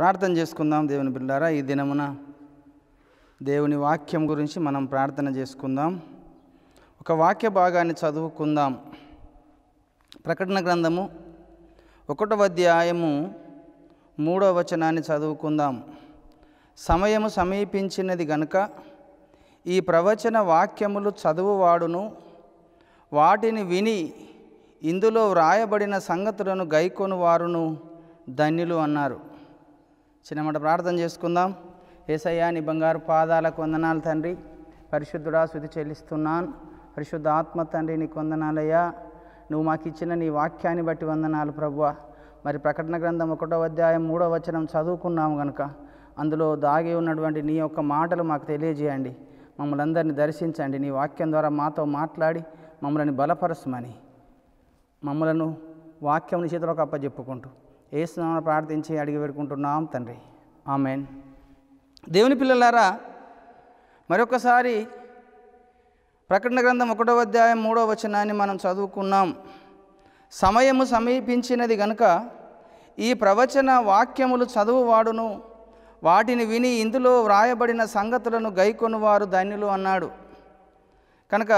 ప్రార్థన చేసుకుందాం దేవుని పిల్లారా ఈ దినమున దేవుని వాక్యం గురించి మనం ప్రార్థన చేసుకుందాం ఒక వాక్య భాగాన్ని చదువుకుందాం ప్రకటన గ్రంథము ఒకటవ అధ్యాయము మూడవ వచనాన్ని చదువుకుందాం సమయము సమీపించినది గనుక ఈ ప్రవచన వాక్యములు చదువువాడును వాటిని విని ఇందులో వ్రాయబడిన సంగతులను గైకొను వారును ధన్యులు అన్నారు చిన్నమాట ప్రార్థన చేసుకుందాం ఏసయ్యా నీ బంగారు పాదాలకు వందనాలు తండ్రి పరిశుద్ధుడా శుద్ధి చెల్లిస్తున్నాను పరిశుద్ధ ఆత్మ తండ్రి నీకు వందనాలయ్యా నువ్వు మాకు ఇచ్చిన నీ వాక్యాన్ని బట్టి వందనాలు ప్రభు మరి ప్రకటన గ్రంథం ఒకటో అధ్యాయం మూడో వచనం చదువుకున్నాము కనుక అందులో దాగి ఉన్నటువంటి నీ యొక్క మాటలు మాకు తెలియజేయండి మమ్మల్ని అందరినీ దర్శించండి నీ వాక్యం ద్వారా మాతో మాట్లాడి మమ్మల్ని బలపరచమని మమ్మలను వాక్యం చేతిలోకి అప్పచెప్పుకుంటూ ఏసునామన ప్రార్థించి అడిగి పెడుకుంటున్నాం తండ్రి ఆమెన్ దేవుని పిల్లలారా మరొకసారి ప్రకటన గ్రంథం ఒకటో అధ్యాయం మూడో వచనాన్ని మనం చదువుకున్నాం సమయము సమీపించినది గనుక ఈ ప్రవచన వాక్యములు చదువువాడును వాటిని విని ఇందులో వ్రాయబడిన సంగతులను గైకొనువారు ధన్యులు అన్నాడు కనుక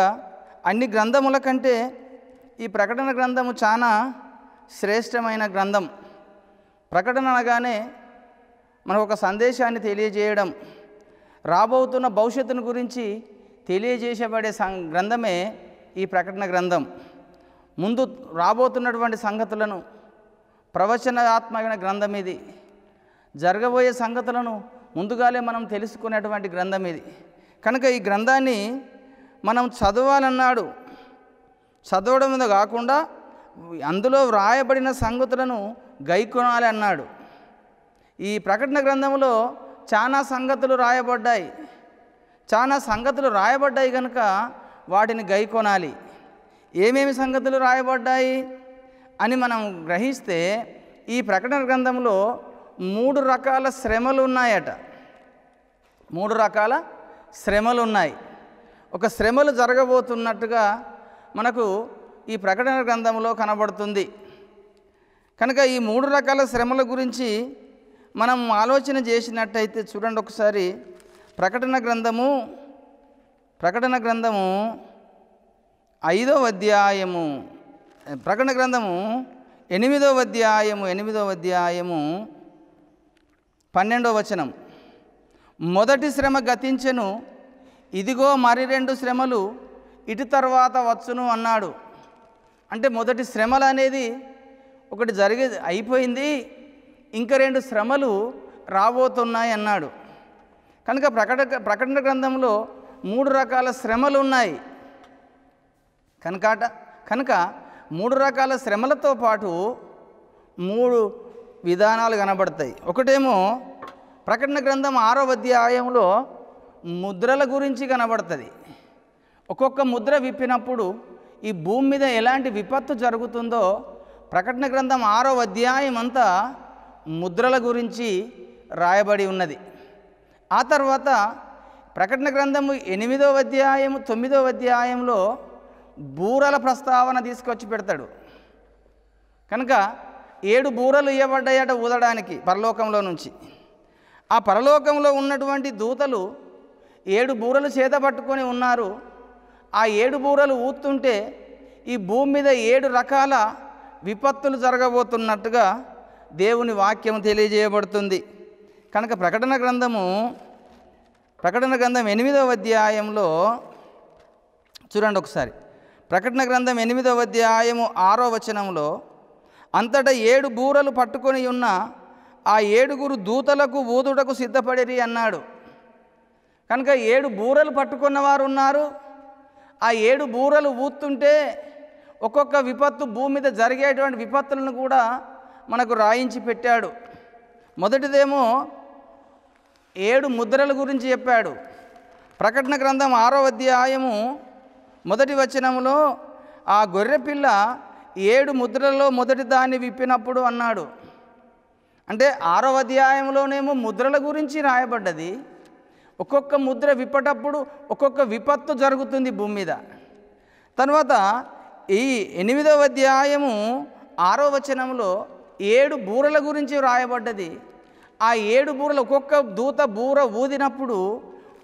అన్ని గ్రంథముల కంటే ఈ ప్రకటన గ్రంథము చాలా శ్రేష్టమైన గ్రంథం ప్రకటన అనగానే మనకు ఒక సందేశాన్ని తెలియజేయడం రాబోతున్న భవిష్యత్తును గురించి తెలియజేసేబడే గ్రంథమే ఈ ప్రకటన గ్రంథం ముందు రాబోతున్నటువంటి సంగతులను ప్రవచనాత్మకమైన గ్రంథం ఇది జరగబోయే సంగతులను ముందుగానే మనం తెలుసుకునేటువంటి గ్రంథం ఇది కనుక ఈ గ్రంథాన్ని మనం చదవాలన్నాడు చదవడం కాకుండా అందులో వ్రాయబడిన సంగతులను గైకొనాలి అన్నాడు ఈ ప్రకటన గ్రంథంలో చాలా సంగతులు రాయబడ్డాయి చాలా సంగతులు రాయబడ్డాయి కనుక వాటిని గైకొనాలి ఏమేమి సంగతులు రాయబడ్డాయి అని మనం గ్రహిస్తే ఈ ప్రకటన గ్రంథంలో మూడు రకాల శ్రమలు ఉన్నాయట మూడు రకాల శ్రమలు ఉన్నాయి ఒక శ్రమలు జరగబోతున్నట్టుగా మనకు ఈ ప్రకటన గ్రంథంలో కనబడుతుంది కనుక ఈ మూడు రకాల శ్రమల గురించి మనం ఆలోచన చేసినట్టయితే చూడండి ఒకసారి ప్రకటన గ్రంథము ప్రకటన గ్రంథము ఐదవ అధ్యాయము ప్రకటన గ్రంథము ఎనిమిదవ అధ్యాయము ఎనిమిదవ అధ్యాయము పన్నెండవ వచనం మొదటి శ్రమ గతించెను ఇదిగో మరి రెండు శ్రమలు ఇటు తర్వాత వచ్చును అన్నాడు అంటే మొదటి శ్రమలు అనేది ఒకటి జరిగి అయిపోయింది ఇంకా రెండు శ్రమలు రాబోతున్నాయి అన్నాడు కనుక ప్రకట ప్రకటన గ్రంథంలో మూడు రకాల శ్రమలు ఉన్నాయి కనుక కనుక మూడు రకాల శ్రమలతో పాటు మూడు విధానాలు కనబడతాయి ఒకటేమో ప్రకటన గ్రంథం ఆరో అధ్యాయంలో ముద్రల గురించి కనబడుతుంది ఒక్కొక్క ముద్ర విప్పినప్పుడు ఈ భూమి మీద ఎలాంటి విపత్తు జరుగుతుందో ప్రకటన గ్రంథం ఆరో అధ్యాయం అంతా ముద్రల గురించి రాయబడి ఉన్నది ఆ తర్వాత ప్రకటన గ్రంథము ఎనిమిదో అధ్యాయము తొమ్మిదో అధ్యాయంలో బూరల ప్రస్తావన తీసుకొచ్చి పెడతాడు కనుక ఏడు బూరలు ఇవ్వబడ్డాయట ఊదడానికి పరలోకంలో నుంచి ఆ పరలోకంలో ఉన్నటువంటి దూతలు ఏడు బూరలు చేత పట్టుకొని ఉన్నారు ఆ ఏడు బూరలు ఊతుంటే ఈ భూమి మీద ఏడు రకాల విపత్తులు జరగబోతున్నట్టుగా దేవుని వాక్యం తెలియజేయబడుతుంది కనుక ప్రకటన గ్రంథము ప్రకటన గ్రంథం ఎనిమిదవ అధ్యాయంలో చూడండి ఒకసారి ప్రకటన గ్రంథం ఎనిమిదవ అధ్యాయము ఆరో వచనంలో అంతటా ఏడు బూరలు పట్టుకొని ఉన్న ఆ ఏడుగురు దూతలకు ఊదుటకు సిద్ధపడిరి అన్నాడు కనుక ఏడు బూరలు పట్టుకున్న వారు ఉన్నారు ఆ ఏడు బూరలు ఊతుంటే ఒక్కొక్క విపత్తు భూమి మీద జరిగేటువంటి విపత్తులను కూడా మనకు రాయించి పెట్టాడు మొదటిదేమో ఏడు ముద్రల గురించి చెప్పాడు ప్రకటన గ్రంథం ఆరో అధ్యాయము మొదటి వచనంలో ఆ గొర్రెపిల్ల ఏడు ముద్రలలో మొదటి దాన్ని విప్పినప్పుడు అన్నాడు అంటే ఆరో అధ్యాయంలోనేమో ముద్రల గురించి రాయబడ్డది ఒక్కొక్క ముద్ర విప్పటప్పుడు ఒక్కొక్క విపత్తు జరుగుతుంది భూమి మీద తర్వాత ఈ ఎనిమిదవ అధ్యాయము ఆరో వచనంలో ఏడు బూరల గురించి వ్రాయబడ్డది ఆ ఏడు బూరలు ఒక్కొక్క దూత బూర ఊదినప్పుడు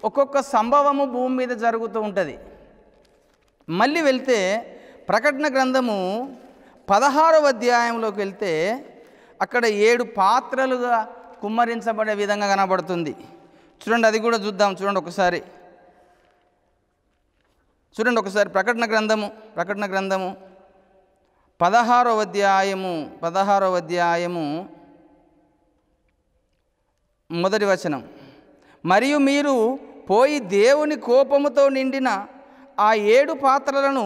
ఒక్కొక్క సంభవము భూమి మీద జరుగుతూ ఉంటుంది మళ్ళీ వెళ్తే ప్రకటన గ్రంథము పదహారవ అధ్యాయంలోకి వెళ్తే అక్కడ ఏడు పాత్రలుగా కుమ్మరించబడే విధంగా కనబడుతుంది చూడండి అది కూడా చూద్దాం చూడండి ఒకసారి చూడండి ఒకసారి ప్రకటన గ్రంథము ప్రకటన గ్రంథము పదహారో అధ్యాయము పదహారో అధ్యాయము మొదటి వచనం మరియు మీరు పోయి దేవుని కోపముతో నిండిన ఆ ఏడు పాత్రలను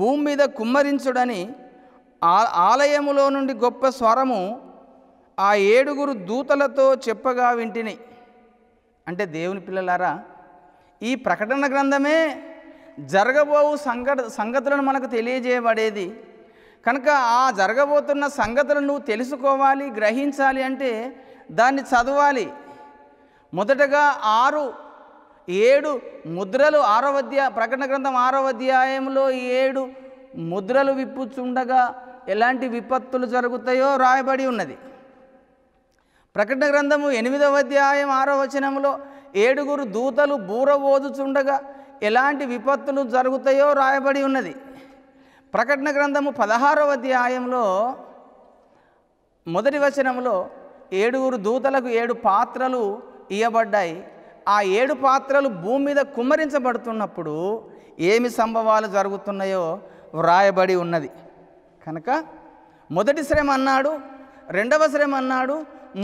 భూమి మీద కుమ్మరించుడని ఆలయములో నుండి గొప్ప స్వరము ఆ ఏడుగురు దూతలతో చెప్పగా వింటిని అంటే దేవుని పిల్లలారా ఈ ప్రకటన గ్రంథమే జరగబోవు సంఘట సంగతులను మనకు తెలియజేయబడేది కనుక ఆ జరగబోతున్న సంగతులను నువ్వు తెలుసుకోవాలి గ్రహించాలి అంటే దాన్ని చదవాలి మొదటగా ఆరు ఏడు ముద్రలు ఆరవ అధ్యాయ ప్రకటన గ్రంథం ఆరవ అధ్యాయంలో ఏడు ముద్రలు విప్పుచుండగా ఎలాంటి విపత్తులు జరుగుతాయో రాయబడి ఉన్నది ప్రకటన గ్రంథము ఎనిమిదవ అధ్యాయం ఆరో వచనంలో ఏడుగురు దూతలు బూర ఓదుచుండగా ఎలాంటి విపత్తులు జరుగుతాయో రాయబడి ఉన్నది ప్రకటన గ్రంథము పదహారవ అధ్యాయంలో మొదటి వచనంలో ఏడుగురు దూతలకు ఏడు పాత్రలు ఇయ్యబడ్డాయి ఆ ఏడు పాత్రలు భూమి మీద కుమ్మరించబడుతున్నప్పుడు ఏమి సంభవాలు జరుగుతున్నాయో వ్రాయబడి ఉన్నది కనుక మొదటి శ్రమ అన్నాడు రెండవ శ్రమ అన్నాడు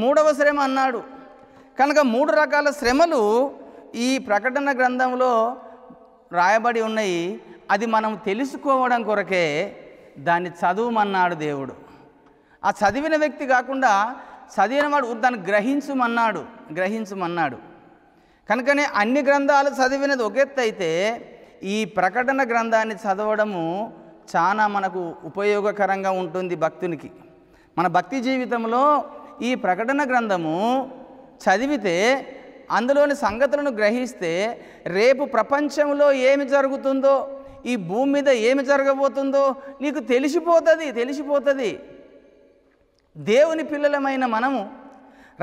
మూడవ శ్రమ అన్నాడు కనుక మూడు రకాల శ్రమలు ఈ ప్రకటన గ్రంథంలో రాయబడి ఉన్నాయి అది మనం తెలుసుకోవడం కొరకే దాన్ని చదువుమన్నాడు దేవుడు ఆ చదివిన వ్యక్తి కాకుండా చదివినవాడు దాన్ని గ్రహించుమన్నాడు గ్రహించుమన్నాడు కనుకనే అన్ని గ్రంథాలు చదివినది ఒకెత్తైతే ఈ ప్రకటన గ్రంథాన్ని చదవడము చాలా మనకు ఉపయోగకరంగా ఉంటుంది భక్తునికి మన భక్తి జీవితంలో ఈ ప్రకటన గ్రంథము చదివితే అందులోని సంగతులను గ్రహిస్తే రేపు ప్రపంచంలో ఏమి జరుగుతుందో ఈ భూమి మీద ఏమి జరగబోతుందో నీకు తెలిసిపోతుంది తెలిసిపోతుంది దేవుని పిల్లలమైన మనము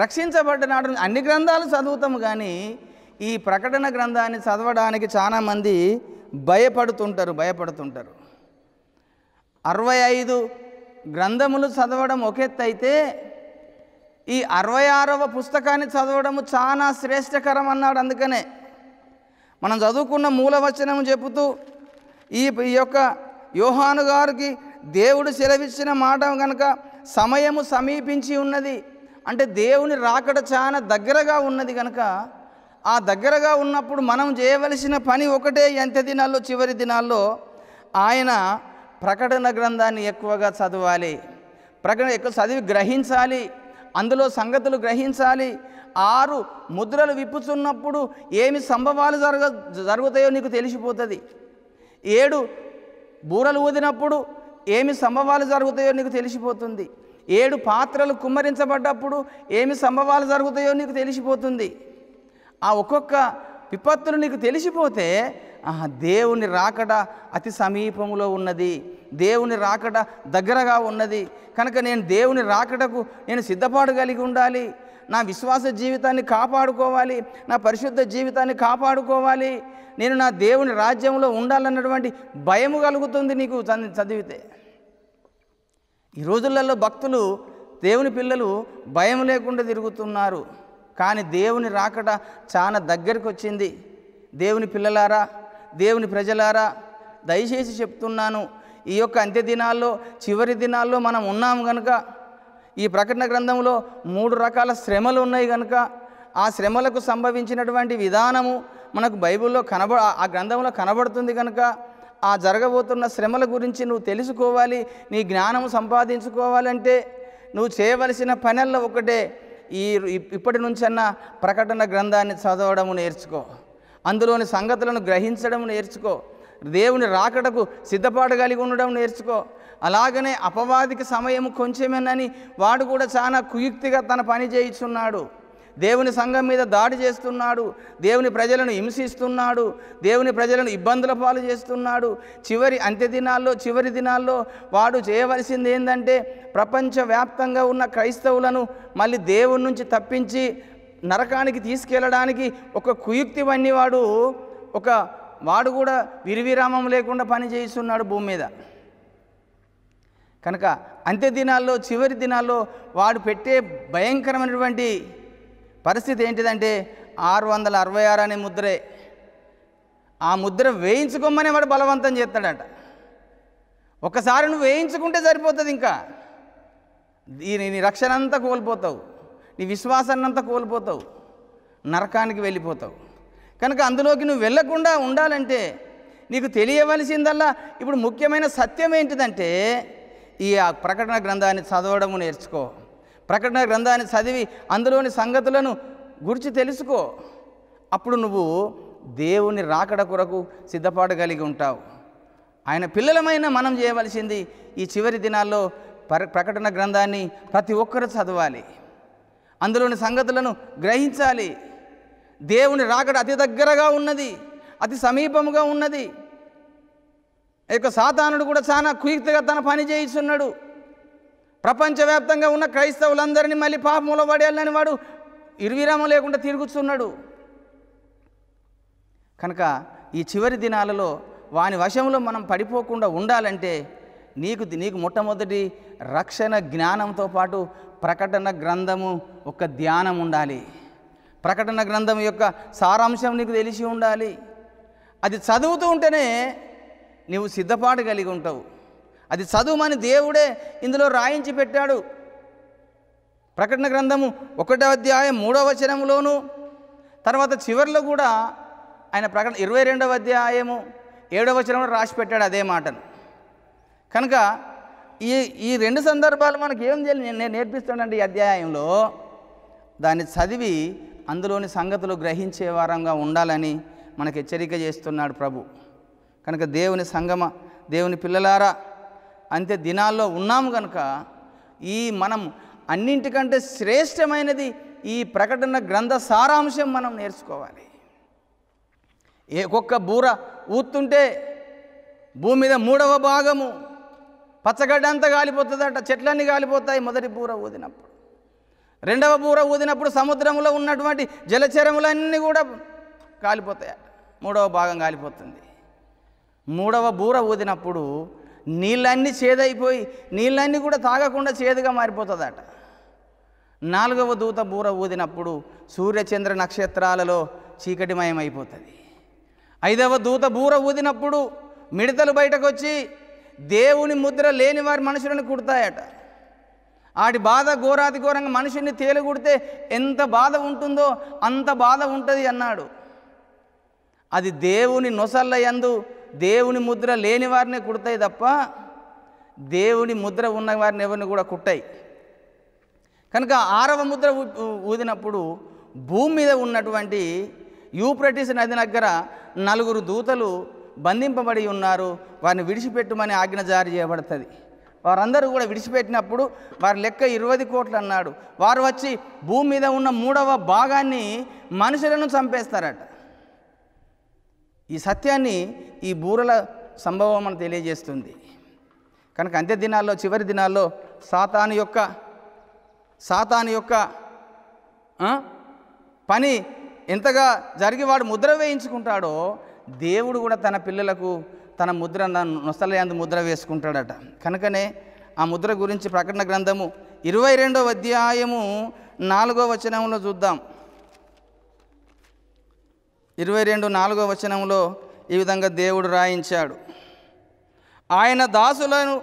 రక్షించబడ్డనాడు అన్ని గ్రంథాలు చదువుతాము కానీ ఈ ప్రకటన గ్రంథాన్ని చదవడానికి చాలామంది భయపడుతుంటారు భయపడుతుంటారు అరవై ఐదు గ్రంథములు చదవడం ఒకెత్తైతే ఈ అరవై ఆరవ పుస్తకాన్ని చదవడము చాలా శ్రేష్టకరం అన్నాడు అందుకనే మనం చదువుకున్న మూలవచనం చెబుతూ ఈ యొక్క యోహాను గారికి దేవుడు సెలవిచ్చిన మాట కనుక సమయము సమీపించి ఉన్నది అంటే దేవుని రాకడ చాలా దగ్గరగా ఉన్నది కనుక ఆ దగ్గరగా ఉన్నప్పుడు మనం చేయవలసిన పని ఒకటే ఎంత దినాల్లో చివరి దినాల్లో ఆయన ప్రకటన గ్రంథాన్ని ఎక్కువగా చదవాలి ప్రకటన ఎక్కువ చదివి గ్రహించాలి అందులో సంగతులు గ్రహించాలి ఆరు ముద్రలు విప్పుచున్నప్పుడు ఏమి సంభవాలు జరగ జరుగుతాయో నీకు తెలిసిపోతుంది ఏడు బూరలు ఊదినప్పుడు ఏమి సంభవాలు జరుగుతాయో నీకు తెలిసిపోతుంది ఏడు పాత్రలు కుమ్మరించబడ్డప్పుడు ఏమి సంభవాలు జరుగుతాయో నీకు తెలిసిపోతుంది ఆ ఒక్కొక్క విపత్తులు నీకు తెలిసిపోతే దేవుని రాకడ అతి సమీపంలో ఉన్నది దేవుని రాకడ దగ్గరగా ఉన్నది కనుక నేను దేవుని రాకడకు నేను సిద్ధపాటు కలిగి ఉండాలి నా విశ్వాస జీవితాన్ని కాపాడుకోవాలి నా పరిశుద్ధ జీవితాన్ని కాపాడుకోవాలి నేను నా దేవుని రాజ్యంలో ఉండాలన్నటువంటి భయము కలుగుతుంది నీకు చదివితే ఈ రోజులలో భక్తులు దేవుని పిల్లలు భయం లేకుండా తిరుగుతున్నారు కానీ దేవుని రాకడ చాలా దగ్గరికి వచ్చింది దేవుని పిల్లలారా దేవుని ప్రజలారా దయచేసి చెప్తున్నాను ఈ యొక్క అంత్య దినాల్లో చివరి దినాల్లో మనం ఉన్నాము కనుక ఈ ప్రకటన గ్రంథంలో మూడు రకాల శ్రమలు ఉన్నాయి కనుక ఆ శ్రమలకు సంభవించినటువంటి విధానము మనకు బైబిల్లో కనబ ఆ గ్రంథంలో కనబడుతుంది కనుక ఆ జరగబోతున్న శ్రమల గురించి నువ్వు తెలుసుకోవాలి నీ జ్ఞానం సంపాదించుకోవాలంటే నువ్వు చేయవలసిన పనుల్లో ఒకటే ఈ ఇప్పటి నుంచన్నా ప్రకటన గ్రంథాన్ని చదవడము నేర్చుకో అందులోని సంగతులను గ్రహించడం నేర్చుకో దేవుని రాకడకు సిద్ధపాటు కలిగి ఉండడం నేర్చుకో అలాగనే అపవాదికి సమయం కొంచెమేనని వాడు కూడా చాలా కుయుక్తిగా తన పని చేయిస్తున్నాడు దేవుని సంఘం మీద దాడి చేస్తున్నాడు దేవుని ప్రజలను హింసిస్తున్నాడు దేవుని ప్రజలను ఇబ్బందుల పాలు చేస్తున్నాడు చివరి అంత్య దినాల్లో చివరి దినాల్లో వాడు చేయవలసింది ఏంటంటే ప్రపంచవ్యాప్తంగా ఉన్న క్రైస్తవులను మళ్ళీ దేవుని నుంచి తప్పించి నరకానికి తీసుకెళ్ళడానికి ఒక కుయుక్తి వాడు ఒక వాడు కూడా విరివిరామం లేకుండా పని చేయిస్తున్నాడు భూమి మీద కనుక అంత్య దినాల్లో చివరి దినాల్లో వాడు పెట్టే భయంకరమైనటువంటి పరిస్థితి ఏంటిదంటే ఆరు వందల అరవై ఆరు అనే ముద్రే ఆ ముద్ర వేయించుకోమనే వాడు బలవంతం చేస్తాడట ఒకసారి నువ్వు వేయించుకుంటే సరిపోతుంది ఇంకా దీని రక్షణ అంతా కోల్పోతావు నీ విశ్వాసాన్నంతా కోల్పోతావు నరకానికి వెళ్ళిపోతావు కనుక అందులోకి నువ్వు వెళ్లకుండా ఉండాలంటే నీకు తెలియవలసిందల్లా ఇప్పుడు ముఖ్యమైన సత్యం ఏంటిదంటే ఈ ఆ ప్రకటన గ్రంథాన్ని చదవడము నేర్చుకో ప్రకటన గ్రంథాన్ని చదివి అందులోని సంగతులను గురించి తెలుసుకో అప్పుడు నువ్వు దేవుని రాకడ కొరకు సిద్ధపాటు కలిగి ఉంటావు ఆయన పిల్లలమైన మనం చేయవలసింది ఈ చివరి దినాల్లో ప్రకటన గ్రంథాన్ని ప్రతి ఒక్కరూ చదవాలి అందులోని సంగతులను గ్రహించాలి దేవుని రాకడ అతి దగ్గరగా ఉన్నది అతి సమీపముగా ఉన్నది ఈ యొక్క సాతానుడు కూడా చాలా కుయుక్తిగా తన పని చేయిస్తున్నాడు ప్రపంచవ్యాప్తంగా ఉన్న క్రైస్తవులందరినీ మళ్ళీ పాపములో పడేయాలని వాడు ఇరువిరామం లేకుండా తిరుగుతున్నాడు కనుక ఈ చివరి దినాలలో వాని వశంలో మనం పడిపోకుండా ఉండాలంటే నీకు నీకు మొట్టమొదటి రక్షణ జ్ఞానంతో పాటు ప్రకటన గ్రంథము ఒక ధ్యానం ఉండాలి ప్రకటన గ్రంథం యొక్క సారాంశం నీకు తెలిసి ఉండాలి అది చదువుతూ ఉంటేనే నీవు సిద్ధపాటు కలిగి ఉంటావు అది చదువుమని దేవుడే ఇందులో రాయించి పెట్టాడు ప్రకటన గ్రంథము ఒకటో అధ్యాయం మూడవ వచనంలోను తర్వాత చివరిలో కూడా ఆయన ప్రకటన ఇరవై రెండవ అధ్యాయము ఏడవ వచనంలో రాసి పెట్టాడు అదే మాటను కనుక ఈ ఈ రెండు సందర్భాలు మనకు ఏం చేయాలి నేను నేర్పిస్తానండి ఈ అధ్యాయంలో దాన్ని చదివి అందులోని సంగతులు గ్రహించే వారంగా ఉండాలని మనకు హెచ్చరిక చేస్తున్నాడు ప్రభు కనుక దేవుని సంగమ దేవుని పిల్లలారా అంతే దినాల్లో ఉన్నాము కనుక ఈ మనం అన్నింటికంటే శ్రేష్టమైనది ఈ ప్రకటన గ్రంథ సారాంశం మనం నేర్చుకోవాలి ఏ ఒక్క బూర ఊతుంటే భూమి మీద మూడవ భాగము పచ్చగడ్డ అంతా గాలిపోతుందట చెట్లన్నీ గాలిపోతాయి మొదటి బూర ఊదినప్పుడు రెండవ బూర ఊదినప్పుడు సముద్రంలో ఉన్నటువంటి జలచరములన్నీ కూడా కాలిపోతాయట మూడవ భాగం కాలిపోతుంది మూడవ బూర ఊదినప్పుడు నీళ్ళన్నీ చేదైపోయి నీళ్ళన్నీ కూడా తాగకుండా చేదుగా మారిపోతుందట నాలుగవ దూత బూర ఊదినప్పుడు సూర్యచంద్ర నక్షత్రాలలో చీకటిమయం అయిపోతుంది ఐదవ దూత బూర ఊదినప్పుడు మిడతలు బయటకు వచ్చి దేవుని ముద్ర లేని వారి మనుషులను కుడతాయట ఆడి బాధ ఘోరాతి ఘోరంగా మనిషిని కుడితే ఎంత బాధ ఉంటుందో అంత బాధ ఉంటుంది అన్నాడు అది దేవుని నొసల్ల యందు దేవుని ముద్ర లేని వారినే కుడతాయి తప్ప దేవుని ముద్ర ఉన్న వారిని ఎవరిని కూడా కుట్టాయి కనుక ఆరవ ముద్ర ఊదినప్పుడు భూమి మీద ఉన్నటువంటి యూప్రటిస్ నది దగ్గర నలుగురు దూతలు బంధింపబడి ఉన్నారు వారిని విడిచిపెట్టమని ఆజ్ఞ జారీ చేయబడుతుంది వారందరూ కూడా విడిచిపెట్టినప్పుడు వారి లెక్క ఇరవై కోట్లు అన్నాడు వారు వచ్చి భూమి మీద ఉన్న మూడవ భాగాన్ని మనుషులను చంపేస్తారట ఈ సత్యాన్ని ఈ బూరల సంభవం అని తెలియజేస్తుంది కనుక అంత్య దినాల్లో చివరి దినాల్లో సాతాను యొక్క సాతాను యొక్క పని ఎంతగా జరిగి వాడు ముద్ర వేయించుకుంటాడో దేవుడు కూడా తన పిల్లలకు తన ముద్ర నొసలయందు ముద్ర వేసుకుంటాడట కనుకనే ఆ ముద్ర గురించి ప్రకటన గ్రంథము ఇరవై రెండవ అధ్యాయము నాలుగో వచనంలో చూద్దాం ఇరవై రెండు నాలుగో వచనంలో ఈ విధంగా దేవుడు రాయించాడు ఆయన దాసులను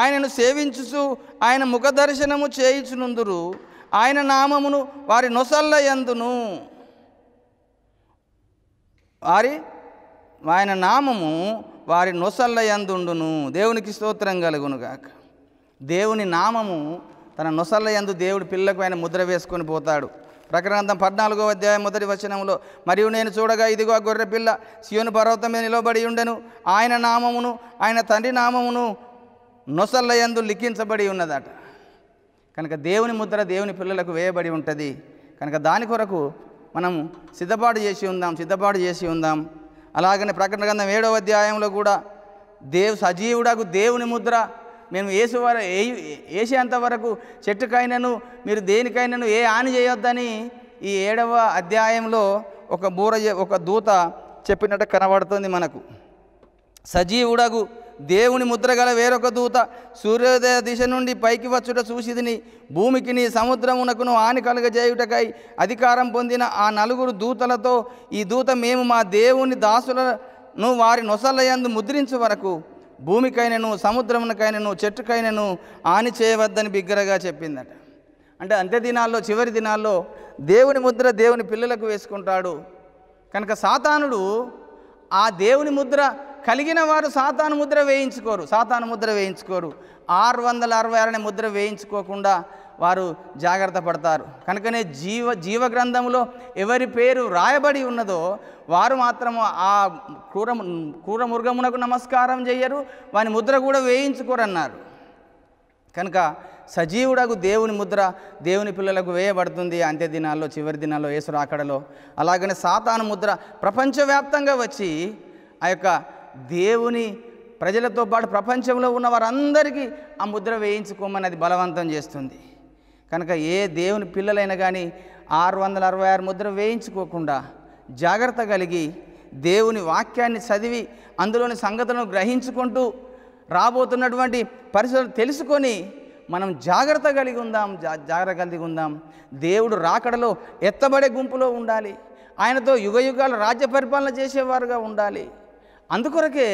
ఆయనను సేవించుచు ఆయన ముఖ దర్శనము చేయించునుందురు ఆయన నామమును వారి నొసల్ల ఎందును వారి ఆయన నామము వారి నొసల్లయందుండును దేవునికి స్తోత్రం కలుగునుగాక దేవుని నామము తన నొసల్లయందు దేవుడి పిల్లకు ఆయన ముద్ర వేసుకొని పోతాడు ప్రకరణాంతం పద్నాలుగో అధ్యాయం మొదటి వచనంలో మరియు నేను చూడగా ఇదిగో ఆ గొర్రె పిల్ల శివుని పర్వతం మీద నిలబడి ఉండెను ఆయన నామమును ఆయన తండ్రి నామమును నొసల్లయందు లిఖించబడి ఉన్నదట కనుక దేవుని ముద్ర దేవుని పిల్లలకు వేయబడి ఉంటుంది కనుక దాని కొరకు మనం సిద్ధపాటు చేసి ఉందాం సిద్ధపాటు చేసి ఉందాం అలాగనే ప్రకటన గ్రంథం ఏడవ అధ్యాయంలో కూడా దేవు సజీవుడకు దేవుని ముద్ర మేము వేసే వర వేసేంత వరకు చెట్టుకైనాను మీరు దేనికైనాను ఏ హాని చేయొద్దని ఈ ఏడవ అధ్యాయంలో ఒక బూర ఒక దూత చెప్పినట్టు కనబడుతుంది మనకు సజీవుడగు దేవుని ముద్ర గల వేరొక దూత సూర్యోదయ దిశ నుండి పైకి వచ్చుట చూసిదిని భూమికిని సముద్రమునకును హాని కలుగజేయుటకై అధికారం పొందిన ఆ నలుగురు దూతలతో ఈ దూత మేము మా దేవుని దాసులను వారి నొసలయందు ముద్రించు వరకు భూమికైనను సముద్రమునకైనను చెట్టుకైనను హాని చేయవద్దని బిగ్గరగా చెప్పిందట అంటే అంతే దినాల్లో చివరి దినాల్లో దేవుని ముద్ర దేవుని పిల్లలకు వేసుకుంటాడు కనుక సాతానుడు ఆ దేవుని ముద్ర కలిగిన వారు సాతాను ముద్ర వేయించుకోరు సాతాను ముద్ర వేయించుకోరు ఆరు వందల అరవై అనే ముద్ర వేయించుకోకుండా వారు జాగ్రత్త పడతారు కనుకనే జీవ జీవ గ్రంథంలో ఎవరి పేరు రాయబడి ఉన్నదో వారు మాత్రము ఆ క్రూర క్రూర మృగమునకు నమస్కారం చేయరు వారి ముద్ర కూడా వేయించుకోరన్నారు కనుక సజీవుడకు దేవుని ముద్ర దేవుని పిల్లలకు వేయబడుతుంది అంత్య దినాల్లో చివరి దినాల్లో ఏసు రాకడలో అలాగనే సాతాను ముద్ర ప్రపంచవ్యాప్తంగా వచ్చి ఆ యొక్క దేవుని ప్రజలతో పాటు ప్రపంచంలో ఉన్న వారందరికీ ఆ ముద్ర వేయించుకోమని అది బలవంతం చేస్తుంది కనుక ఏ దేవుని పిల్లలైనా కానీ ఆరు వందల అరవై ఆరు ముద్ర వేయించుకోకుండా జాగ్రత్త కలిగి దేవుని వాక్యాన్ని చదివి అందులోని సంగతులను గ్రహించుకుంటూ రాబోతున్నటువంటి పరిస్థితులు తెలుసుకొని మనం జాగ్రత్త కలిగి ఉందాం జాగ్రత్త కలిగి ఉందాం దేవుడు రాకడలో ఎత్తబడే గుంపులో ఉండాలి ఆయనతో యుగయుగాలు రాజ్య పరిపాలన చేసేవారుగా ఉండాలి అందుకొరకే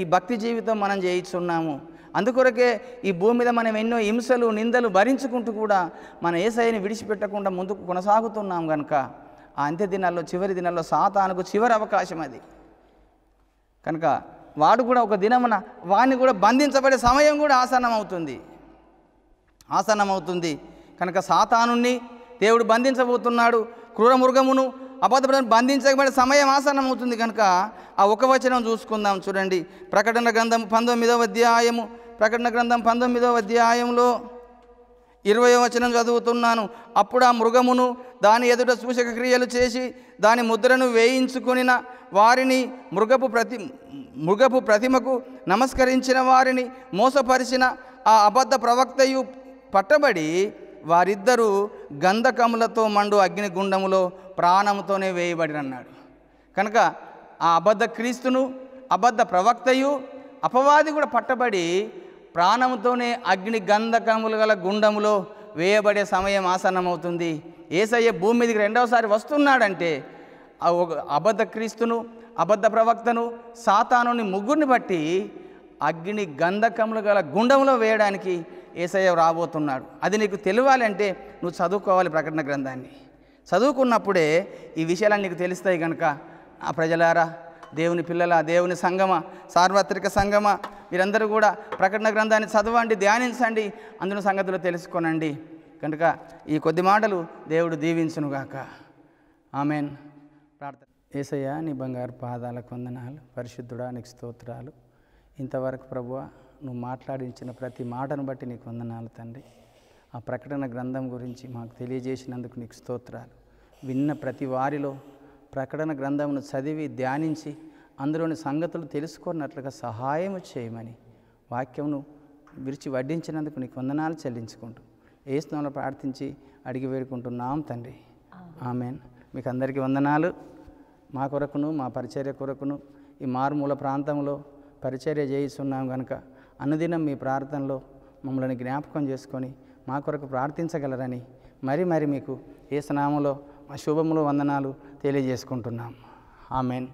ఈ భక్తి జీవితం మనం చేయిస్తున్నాము అందుకొరకే ఈ భూమి మీద మనం ఎన్నో హింసలు నిందలు భరించుకుంటూ కూడా మన ఏసైని విడిచిపెట్టకుండా ముందుకు కొనసాగుతున్నాం కనుక ఆ అంత్య దినాల్లో చివరి దినాల్లో సాతానుకు చివరి అవకాశం అది కనుక వాడు కూడా ఒక దినమున వాడిని కూడా బంధించబడే సమయం కూడా ఆసన్నమవుతుంది ఆసన్నమవుతుంది కనుక సాతానుణ్ణి దేవుడు బంధించబోతున్నాడు క్రూరమృగమును అబద్ధపడని బంధించబడే సమయం ఆసనం అవుతుంది కనుక ఆ ఒక వచనం చూసుకుందాం చూడండి ప్రకటన గ్రంథం పంతొమ్మిదవ అధ్యాయము ప్రకటన గ్రంథం పంతొమ్మిదవ అధ్యాయంలో ఇరవై వచనం చదువుతున్నాను అప్పుడు ఆ మృగమును దాని ఎదుట సూచక క్రియలు చేసి దాని ముద్రను వేయించుకునిన వారిని మృగపు ప్రతి మృగపు ప్రతిమకు నమస్కరించిన వారిని మోసపరిచిన ఆ అబద్ధ ప్రవక్తయు పట్టబడి వారిద్దరూ గంధకములతో మండు అగ్నిగుండములో ప్రాణముతోనే వేయబడినన్నాడు కనుక ఆ అబద్ధ క్రీస్తును అబద్ధ ప్రవక్తయు అపవాది కూడా పట్టబడి ప్రాణముతోనే అగ్ని గంధకములు గల గుండములో వేయబడే సమయం ఆసన్నమవుతుంది ఏసయ్య భూమి మీదకి రెండవసారి వస్తున్నాడంటే అబద్ధ క్రీస్తును అబద్ధ ప్రవక్తను సాతానుని ముగ్గురిని బట్టి అగ్ని గంధకములు గల గుండంలో వేయడానికి ఏసయ్య రాబోతున్నాడు అది నీకు తెలియాలంటే నువ్వు చదువుకోవాలి ప్రకటన గ్రంథాన్ని చదువుకున్నప్పుడే ఈ విషయాలన్నీ నీకు తెలుస్తాయి కనుక ఆ ప్రజలారా దేవుని పిల్లల దేవుని సంగమ సార్వత్రిక సంగమ మీరందరూ కూడా ప్రకటన గ్రంథాన్ని చదవండి ధ్యానించండి అందులో సంగతులు తెలుసుకోనండి కనుక ఈ కొద్ది మాటలు దేవుడు దీవించునుగాక ఆమెన్ ప్రార్థన ఏసయ్య నీ బంగారు పాదాలకు వందనాలు పరిశుద్ధుడా నీకు స్తోత్రాలు ఇంతవరకు ప్రభువా నువ్వు మాట్లాడించిన ప్రతి మాటను బట్టి నీకు వందనాలు తండ్రి ఆ ప్రకటన గ్రంథం గురించి మాకు తెలియజేసినందుకు నీకు స్తోత్రాలు విన్న ప్రతి వారిలో ప్రకటన గ్రంథమును చదివి ధ్యానించి అందులోని సంగతులు తెలుసుకున్నట్లుగా సహాయం చేయమని వాక్యమును విరిచి వడ్డించినందుకు నీకు వందనాలు చెల్లించుకుంటూ ఏ స్నాలు ప్రార్థించి అడిగి వేడుకుంటున్నాం తండ్రి ఆమెన్ మీకు అందరికీ వందనాలు మా కొరకును మా పరిచర్య కొరకును ఈ మారుమూల ప్రాంతంలో పరిచర్య చేయిస్తున్నాం కనుక అనుదినం మీ ప్రార్థనలో మమ్మల్ని జ్ఞాపకం చేసుకొని మా కొరకు ప్రార్థించగలరని మరి మరి మీకు ఏ స్నామంలో మా శుభములు వందనాలు తెలియజేసుకుంటున్నాం ఆమెన్